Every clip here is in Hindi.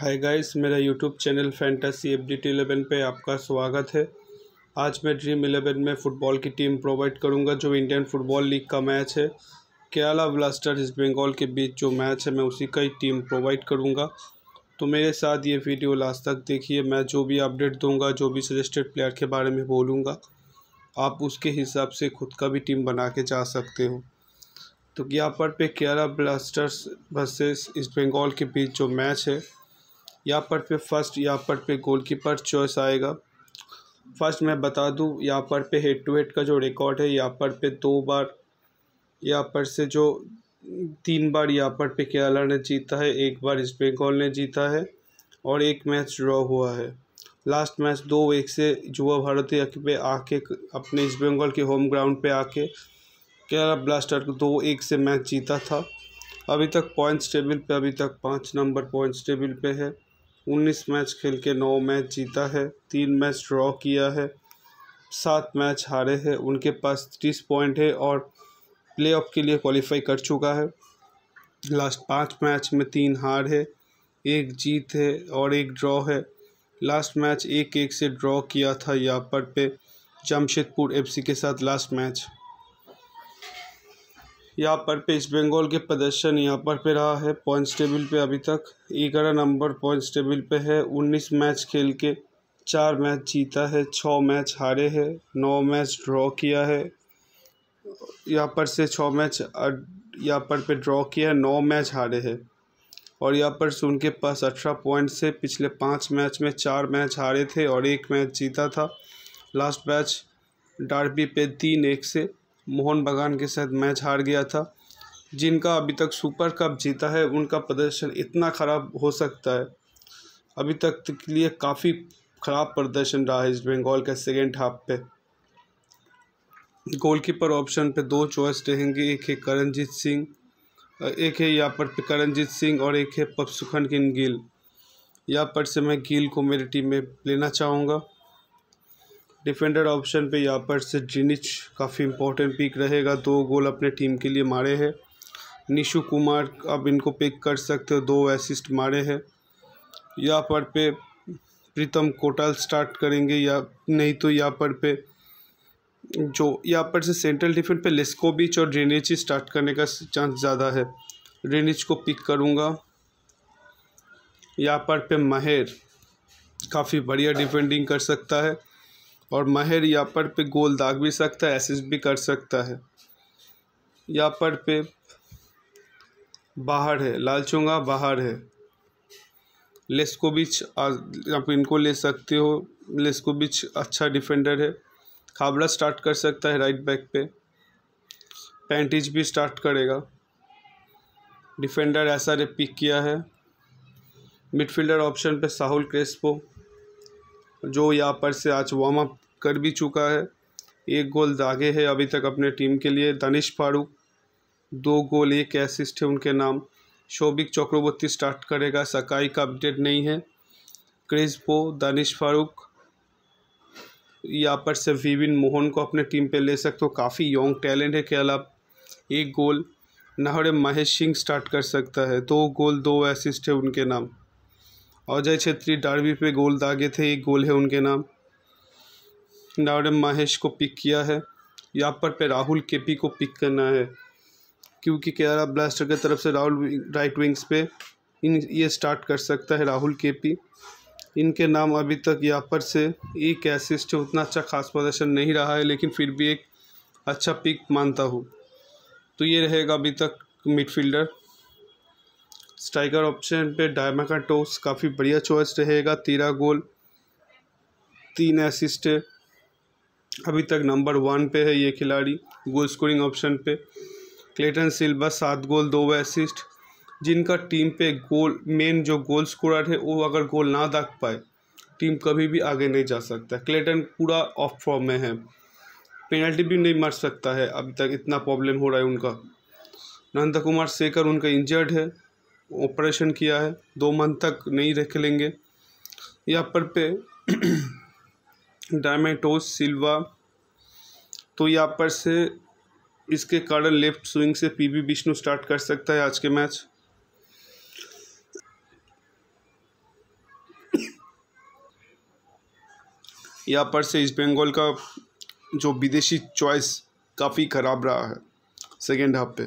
हाय गाइस मेरा YouTube channel fantasy F D T eleven पर आपका स्वागत है आज मैं ड्रीम इलेवन में फ़ुटबॉल की टीम प्रोवाइड करूंगा जो इंडियन फुटबॉल लीग का मैच है केरला ब्लास्टर ईस्ट बंगाल के बीच जो मैच है मैं उसी का ही टीम प्रोवाइड करूंगा तो मेरे साथ ये वीडियो लास्ट तक देखिए मैं जो भी अपडेट दूँगा जो भी सजेस्टेड प्लेयर के बारे में बोलूँगा आप उसके हिसाब से खुद का भी टीम बना के जा सकते हो तो यहाँ पर पे Kerala Blasters versus East Bengal के बीच जो मैच है यहाँ पर पे फर्स्ट यहाँ पर पे गोलकीपर चॉइस आएगा फर्स्ट मैं बता दूँ यहाँ पर पे हेड टू हेड का जो रिकॉर्ड है यहाँ पर पे दो बार यहाँ पर से जो तीन बार यहाँ पर पे केरला ने जीता है एक बार ईस्ट बेंगाल ने जीता है और एक मैच ड्रॉ हुआ है लास्ट मैच दो एक से युवा भारती पे आके अपने ईस्ट बंगाल के होम ग्राउंड पे आके केरला ब्लास्टर को दो एक से मैच जीता था अभी तक पॉइंट्स टेबल पे अभी तक पाँच नंबर पॉइंट्स टेबल पे है उन्नीस मैच खेल के नौ मैच जीता है तीन मैच ड्रॉ किया है सात मैच हारे हैं उनके पास तीस पॉइंट है और प्लेऑफ के लिए क्वालिफाई कर चुका है लास्ट पाँच मैच में तीन हार है एक जीत है और एक ड्रॉ है लास्ट मैच एक एक से ड्रॉ किया था यापर पे जमशेदपुर एफसी के साथ लास्ट मैच यहाँ पर पे ईस्ट बंगाल के प्रदर्शन यहाँ पर पे रहा है पॉइंट्स टेबल पे अभी तक ग्यारह नंबर पॉइंट्स टेबल पे है उन्नीस मैच खेल के चार मैच जीता है छः मैच हारे है नौ मैच ड्रॉ किया है यहाँ पर से छः मैच यहाँ पर पे ड्रॉ किया है नौ मैच हारे है और यहाँ पर से उनके पास अठारह पॉइंट्स से पिछले पाँच मैच में चार मैच हारे थे और एक मैच जीता था लास्ट मैच डार्बी पे तीन एक से मोहन बगान के साथ मैच हार गया था जिनका अभी तक सुपर कप जीता है उनका प्रदर्शन इतना ख़राब हो सकता है अभी तक के लिए काफ़ी ख़राब प्रदर्शन रहा है ईस्ट बंगाल के सेकेंड हाफ पे गोलकीपर ऑप्शन पे दो चॉइस रहेंगे एक है करणजीत सिंह एक है यहाँ पर करणजीत सिंह और एक है पपसुखन किन गिल यहाँ पर से मैं गिल को मेरी टीम में लेना चाहूँगा डिफेंडर ऑप्शन पे यहाँ पर से जिनिच काफ़ी इंपॉर्टेंट पिक रहेगा दो गोल अपने टीम के लिए मारे हैं निशु कुमार अब इनको पिक कर सकते हो दो असिस्ट मारे हैं यहाँ पर पे प्रीतम कोटाल स्टार्ट करेंगे या नहीं तो यहाँ पर पे जो यहाँ पर से सेंट्रल डिफेंस पे लेस्कोबिच और ड्रेनेज ही स्टार्ट करने का चांस ज़्यादा है ड्रेनेज को पिक करूँगा यहाँ पर पे महेर काफ़ी बढ़िया डिफेंडिंग कर सकता है और महर या पर पे गोल दाग भी सकता है एसिस भी कर सकता है या पर पे बाहर है लालचुंगा बाहर है लेस्कोबिच आप इनको ले सकते हो लेस्कोबिच अच्छा डिफेंडर है खाबड़ा स्टार्ट कर सकता है राइट बैक पे पैंटिज भी स्टार्ट करेगा डिफेंडर ऐसा रे पिक किया है मिडफील्डर ऑप्शन पे साहुल क्रेस्पो जो यहाँ पर से आज वार्म अप कर भी चुका है एक गोल दागे है अभी तक अपने टीम के लिए दानिश फारूक दो गोल एक असिस्ट है उनके नाम शोभिक चक्रवर्ती स्टार्ट करेगा सकाई का अपडेट नहीं है क्रिस्पो दानिश फारूक यहाँ पर से विविन मोहन को अपने टीम पे ले सकते हो काफ़ी यंग टैलेंट है आप एक गोल नहर महेश सिंह स्टार्ट कर सकता है दो गोल दो असिस्ट है उनके नाम अजय छेत्री डार्बी पे गोल दागे थे एक गोल है उनके नाम डावडम माहेश को पिक किया है यहाँ पर पे राहुल केपी को पिक करना है क्योंकि केरला ब्लास्टर की तरफ से राहुल राइट विंग्स पे इन ये स्टार्ट कर सकता है राहुल केपी इनके नाम अभी तक यहाँ पर से एक एसिस्ट है उतना अच्छा खास प्रदर्शन नहीं रहा है लेकिन फिर भी एक अच्छा पिक मानता हूँ तो ये रहेगा अभी तक मिडफील्डर स्ट्राइकर ऑप्शन पे डायमा का टोस काफ़ी बढ़िया चॉइस रहेगा तेरह गोल तीन असिस्ट अभी तक नंबर वन पे है ये खिलाड़ी गोल स्कोरिंग ऑप्शन पे क्लेटन सिल्वा सात गोल दो असिस्ट जिनका टीम पे गोल मेन जो गोल स्कोरर है वो अगर गोल ना दाग पाए टीम कभी भी आगे नहीं जा सकता क्लेटन पूरा ऑफ फॉर्म में है पेनल्टी भी नहीं मार सकता है अभी तक इतना प्रॉब्लम हो रहा है उनका नंदा कुमार शेखर उनका इंजर्ड है ऑपरेशन किया है दो मंथ तक नहीं रख लेंगे या पर पे डायमेटोस सिल्वा तो यहाँ पर से इसके कारण लेफ्ट स्विंग से पीवी विष्णु स्टार्ट कर सकता है आज के मैच यहाँ पर से ईस्ट बंगाल का जो विदेशी चॉइस काफ़ी ख़राब रहा है सेकेंड हाफ पे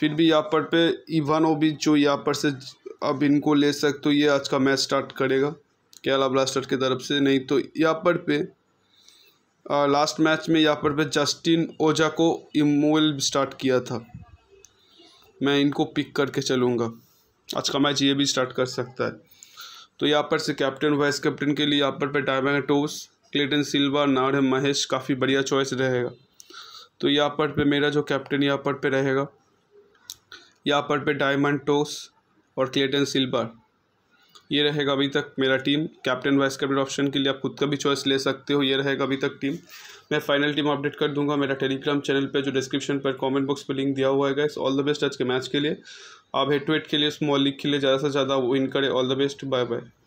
फिर भी यहाँ पर पे इवानोविच जो यहाँ पर से अब इनको ले सकते हो ये आज का मैच स्टार्ट करेगा केला ब्लास्टर की तरफ से नहीं तो यहाँ पर पे आ, लास्ट मैच में यहाँ पर पे जस्टिन ओजा को इमोल स्टार्ट किया था मैं इनको पिक करके चलूँगा आज का मैच ये भी स्टार्ट कर सकता है तो यहाँ पर से कैप्टन वाइस कैप्टन के लिए यहाँ पर पे डायमंड टोस क्लेटन सिल्वा नाड़ महेश काफ़ी बढ़िया चॉइस रहेगा तो यहाँ पर पे मेरा जो कैप्टन यहाँ पर पे रहेगा यहाँ पर पे डायमंड टोस और क्लेटन सिल्वर ये रहेगा अभी तक मेरा team captain vice captain option के लिए आप खुद का भी चॉइस ले सकते हो ये रहेगा अभी तक टीम मैं फाइनल टीम अपडेट कर दूंगा मेरा टेलीग्राम चैनल पे जो डिस्क्रिप्शन पर कमेंट बॉक्स पे लिंक दिया हुआ है गाइस ऑल द बेस्ट आज के मैच के लिए आप हेड टू हेड के लिए स्मॉल लीग के लिए ज़्यादा से ज़्यादा विन करें all the best bye bye